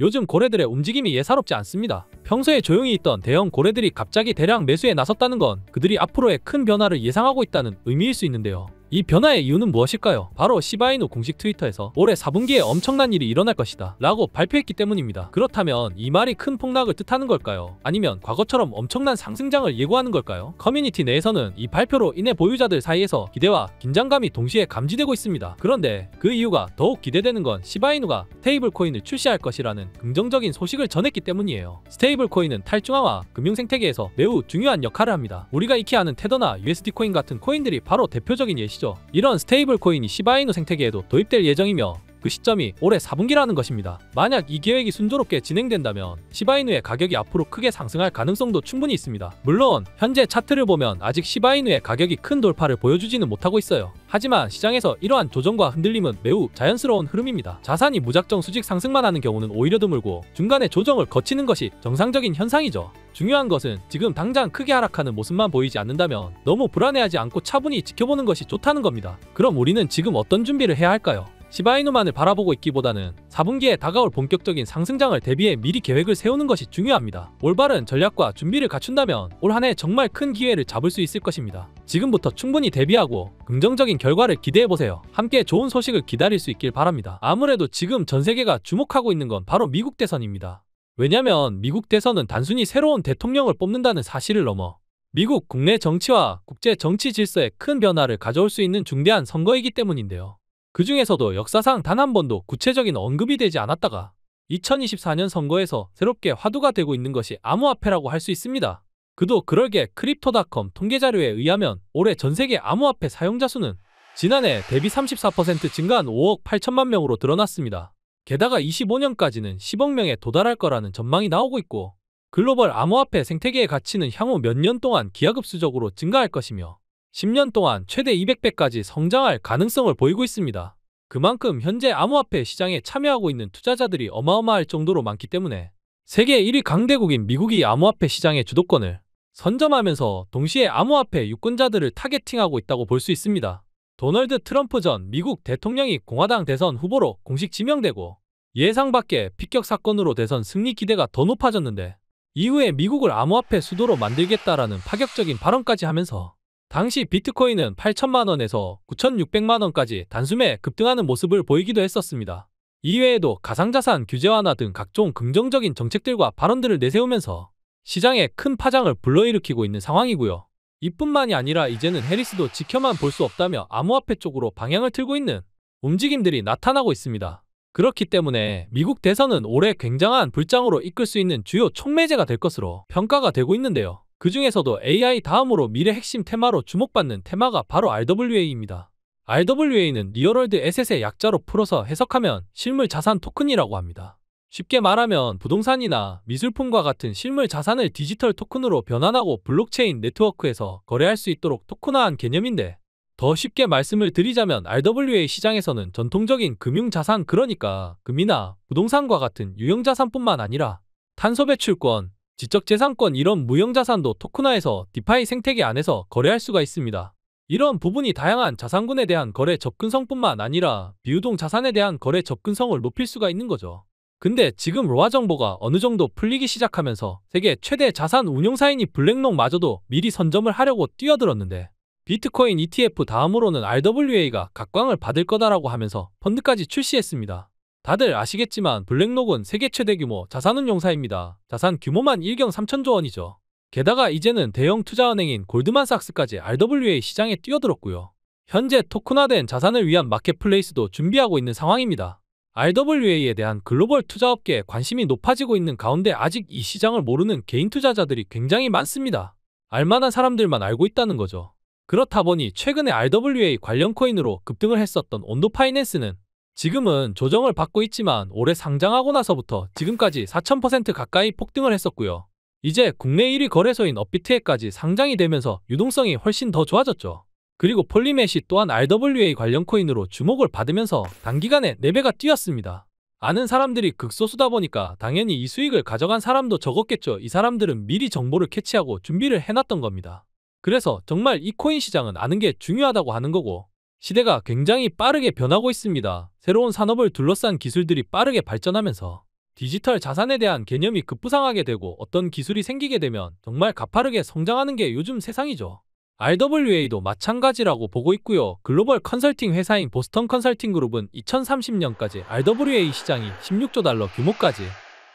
요즘 고래들의 움직임이 예사롭지 않습니다. 평소에 조용히 있던 대형 고래들이 갑자기 대량 매수에 나섰다는 건 그들이 앞으로의 큰 변화를 예상하고 있다는 의미일 수 있는데요. 이 변화의 이유는 무엇일까요? 바로 시바이누 공식 트위터에서 올해 4분기에 엄청난 일이 일어날 것이다 라고 발표했기 때문입니다. 그렇다면 이 말이 큰 폭락을 뜻하는 걸까요? 아니면 과거처럼 엄청난 상승장을 예고하는 걸까요? 커뮤니티 내에서는 이 발표로 인해 보유자들 사이에서 기대와 긴장감이 동시에 감지되고 있습니다. 그런데 그 이유가 더욱 기대되는 건 시바이누가 스테이블 코인을 출시할 것이라는 긍정적인 소식을 전했기 때문이에요. 스테이블 코인은 탈중앙화, 금융 생태계에서 매우 중요한 역할을 합니다. 우리가 익히 아는 테더나 USD 코인 같은 코인들이 바로 대표적인 예시 것이죠. 이런 스테이블 코인이 시바이누 생태계에도 도입될 예정이며 그 시점이 올해 4분기라는 것입니다. 만약 이 계획이 순조롭게 진행된다면 시바이누의 가격이 앞으로 크게 상승할 가능성도 충분히 있습니다. 물론 현재 차트를 보면 아직 시바이누의 가격이 큰 돌파를 보여주지는 못하고 있어요. 하지만 시장에서 이러한 조정과 흔들림은 매우 자연스러운 흐름입니다. 자산이 무작정 수직 상승만 하는 경우는 오히려 드물고 중간에 조정을 거치는 것이 정상적인 현상이죠. 중요한 것은 지금 당장 크게 하락하는 모습만 보이지 않는다면 너무 불안해하지 않고 차분히 지켜보는 것이 좋다는 겁니다. 그럼 우리는 지금 어떤 준비를 해야 할까요? 시바이누만을 바라보고 있기보다는 4분기에 다가올 본격적인 상승장을 대비해 미리 계획을 세우는 것이 중요합니다. 올바른 전략과 준비를 갖춘다면 올 한해 정말 큰 기회를 잡을 수 있을 것입니다. 지금부터 충분히 대비하고 긍정적인 결과를 기대해보세요. 함께 좋은 소식을 기다릴 수 있길 바랍니다. 아무래도 지금 전 세계가 주목하고 있는 건 바로 미국 대선입니다. 왜냐면 미국 대선은 단순히 새로운 대통령을 뽑는다는 사실을 넘어 미국 국내 정치와 국제 정치 질서에 큰 변화를 가져올 수 있는 중대한 선거이기 때문인데요. 그 중에서도 역사상 단 한 번도 구체적인 언급이 되지 않았다가 2024년 선거에서 새롭게 화두가 되고 있는 것이 암호화폐라고 할 수 있습니다. 그도 그럴게 크립토닷컴 통계자료에 의하면 올해 전세계 암호화폐 사용자 수는 지난해 대비 34% 증가한 5억 8천만 명으로 드러났습니다. 게다가 25년까지는 10억 명에 도달할 거라는 전망이 나오고 있고 글로벌 암호화폐 생태계의 가치는 향후 몇 년 동안 기하급수적으로 증가할 것이며 10년 동안 최대 200배까지 성장할 가능성을 보이고 있습니다. 그만큼 현재 암호화폐 시장에 참여하고 있는 투자자들이 어마어마할 정도로 많기 때문에 세계 1위 강대국인 미국이 암호화폐 시장의 주도권을 선점하면서 동시에 암호화폐 유권자들을 타겟팅하고 있다고 볼 수 있습니다. 도널드 트럼프 전 미국 대통령이 공화당 대선 후보로 공식 지명되고 예상 밖의 피격 사건으로 대선 승리 기대가 더 높아졌는데 이후에 미국을 암호화폐 수도로 만들겠다라는 파격적인 발언까지 하면서 당시 비트코인은 8천만 원에서 9,600만 원까지 단숨에 급등하는 모습을 보이기도 했었습니다. 이외에도 가상자산 규제 완화 등 각종 긍정적인 정책들과 발언들을 내세우면서 시장에 큰 파장을 불러일으키고 있는 상황이고요. 이뿐만이 아니라 이제는 해리스도 지켜만 볼 수 없다며 암호화폐 쪽으로 방향을 틀고 있는 움직임들이 나타나고 있습니다. 그렇기 때문에 미국 대선은 올해 굉장한 불장으로 이끌 수 있는 주요 촉매제가 될 것으로 평가가 되고 있는데요. 그 중에서도 AI 다음으로 미래 핵심 테마로 주목받는 테마가 바로 RWA입니다. RWA는 리얼월드 에셋의 약자로 풀어서 해석하면 실물 자산 토큰이라고 합니다. 쉽게 말하면 부동산이나 미술품과 같은 실물 자산을 디지털 토큰으로 변환하고 블록체인 네트워크에서 거래할 수 있도록 토큰화한 개념인데 더 쉽게 말씀을 드리자면 RWA 시장에서는 전통적인 금융자산 그러니까 금이나 부동산과 같은 유형자산뿐만 아니라 탄소 배출권, 지적재산권 이런 무형자산도 토크나에서 디파이 생태계 안에서 거래할 수가 있습니다. 이런 부분이 다양한 자산군에 대한 거래 접근성뿐만 아니라 비유동 자산에 대한 거래 접근성을 높일 수가 있는 거죠. 근데 지금 로아 정보가 어느 정도 풀리기 시작하면서 세계 최대 자산 운용사인이 블랙록마저도 미리 선점을 하려고 뛰어들었는데 비트코인 ETF 다음으로는 RWA가 각광을 받을 거다라고 하면서 펀드까지 출시했습니다. 다들 아시겠지만 블랙록은 세계 최대 규모 자산운용사입니다. 자산 규모만 1경 3천조 원이죠. 게다가 이제는 대형 투자은행인 골드만삭스까지 RWA 시장에 뛰어들었고요. 현재 토큰화된 자산을 위한 마켓플레이스도 준비하고 있는 상황입니다. RWA에 대한 글로벌 투자업계에 관심이 높아지고 있는 가운데 아직 이 시장을 모르는 개인 투자자들이 굉장히 많습니다. 알만한 사람들만 알고 있다는 거죠. 그렇다 보니 최근에 RWA 관련 코인으로 급등을 했었던 온도파이낸스는 지금은 조정을 받고 있지만 올해 상장하고 나서부터 지금까지 4000% 가까이 폭등을 했었고요. 이제 국내 1위 거래소인 업비트에까지 상장이 되면서 유동성이 훨씬 더 좋아졌죠. 그리고 폴리메시 또한 RWA 관련 코인으로 주목을 받으면서 단기간에 4배가 뛰었습니다. 아는 사람들이 극소수다 보니까 당연히 이 수익을 가져간 사람도 적었겠죠. 이 사람들은 미리 정보를 캐치하고 준비를 해놨던 겁니다. 그래서 정말 이 코인 시장은 아는 게 중요하다고 하는 거고 시대가 굉장히 빠르게 변하고 있습니다. 새로운 산업을 둘러싼 기술들이 빠르게 발전하면서 디지털 자산에 대한 개념이 급부상하게 되고 어떤 기술이 생기게 되면 정말 가파르게 성장하는 게 요즘 세상이죠. RWA도 마찬가지라고 보고 있고요. 글로벌 컨설팅 회사인 보스턴 컨설팅 그룹은 2030년까지 RWA 시장이 16조 달러 규모까지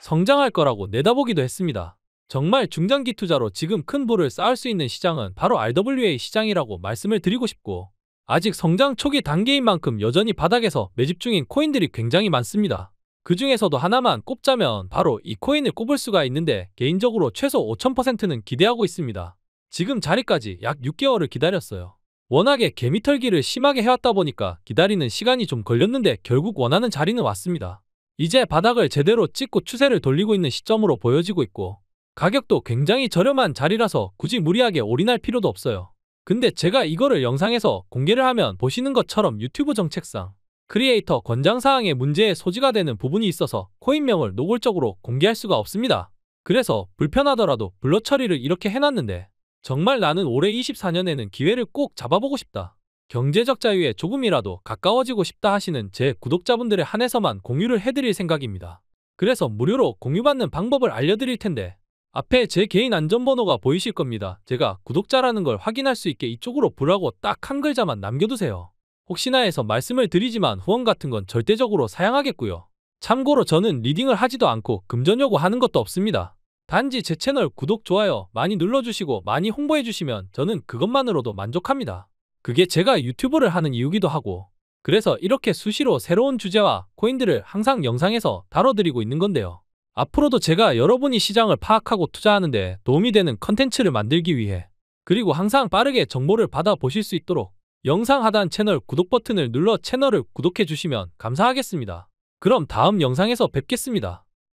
성장할 거라고 내다보기도 했습니다. 정말 중장기 투자로 지금 큰 부를 쌓을 수 있는 시장은 바로 RWA 시장이라고 말씀을 드리고 싶고 아직 성장 초기 단계인 만큼 여전히 바닥에서 매집 중인 코인들이 굉장히 많습니다. 그 중에서도 하나만 꼽자면 바로 이 코인을 꼽을 수가 있는데 개인적으로 최소 5,000%는 기대하고 있습니다. 지금 자리까지 약 6개월을 기다렸어요. 워낙에 개미털기를 심하게 해왔다 보니까 기다리는 시간이 좀 걸렸는데 결국 원하는 자리는 왔습니다. 이제 바닥을 제대로 찍고 추세를 돌리고 있는 시점으로 보여지고 있고 가격도 굉장히 저렴한 자리라서 굳이 무리하게 올인할 필요도 없어요. 근데 제가 이거를 영상에서 공개를 하면 보시는 것처럼 유튜브 정책상 크리에이터 권장사항의 문제의 소지가 되는 부분이 있어서 코인명을 노골적으로 공개할 수가 없습니다. 그래서 불편하더라도 블러 처리를 이렇게 해놨는데 정말 나는 올해 24년에는 기회를 꼭 잡아보고 싶다. 경제적 자유에 조금이라도 가까워지고 싶다 하시는 제 구독자분들에 한해서만 공유를 해드릴 생각입니다. 그래서 무료로 공유받는 방법을 알려드릴 텐데 앞에 제 개인 안전번호가 보이실 겁니다. 제가 구독자라는 걸 확인할 수 있게 이쪽으로 보라고 딱 한 글자만 남겨두세요. 혹시나 해서 말씀을 드리지만 후원 같은 건 절대적으로 사양하겠고요. 참고로 저는 리딩을 하지도 않고 금전 요구하는 것도 없습니다. 단지 제 채널 구독, 좋아요 많이 눌러주시고 많이 홍보해주시면 저는 그것만으로도 만족합니다. 그게 제가 유튜브를 하는 이유기도 하고 그래서 이렇게 수시로 새로운 주제와 코인들을 항상 영상에서 다뤄드리고 있는 건데요. 앞으로도 제가 여러분이 시장을 파악하고 투자하는데 도움이 되는 컨텐츠를 만들기 위해 그리고 항상 빠르게 정보를 받아 보실 수 있도록 영상 하단 채널 구독 버튼을 눌러 채널을 구독해 주시면 감사하겠습니다. 그럼 다음 영상에서 뵙겠습니다.